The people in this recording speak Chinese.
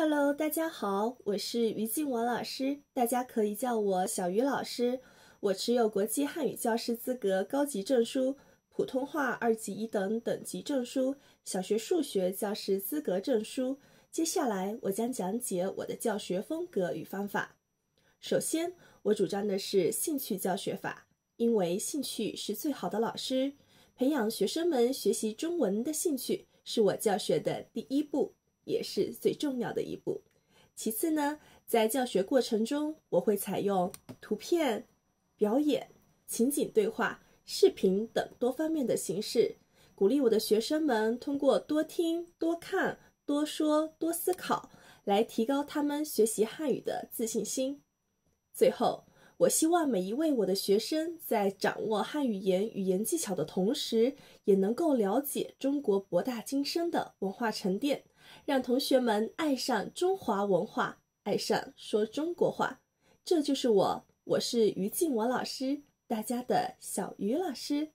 Hello，大家好，我是于静文老师，大家可以叫我小于老师。我持有国际汉语教师资格高级证书、普通话二级一等等级证书、小学数学教师资格证书。接下来，我将讲解我的教学风格与方法。首先，我主张的是兴趣教学法，因为兴趣是最好的老师。培养学生们学习中文的兴趣是我教学的第一步。也是最重要的一步。其次呢，在教学过程中，我会采用图片、表演、情景对话、视频等多方面的形式，鼓励我的学生们通过多听、多看、多说、多思考，来提高他们学习汉语的自信心。最后。我希望每一位我的学生在掌握汉语言语言技巧的同时，也能够了解中国博大精深的文化沉淀，让同学们爱上中华文化，爱上说中国话。这就是我，我是于静文老师，大家的小于老师。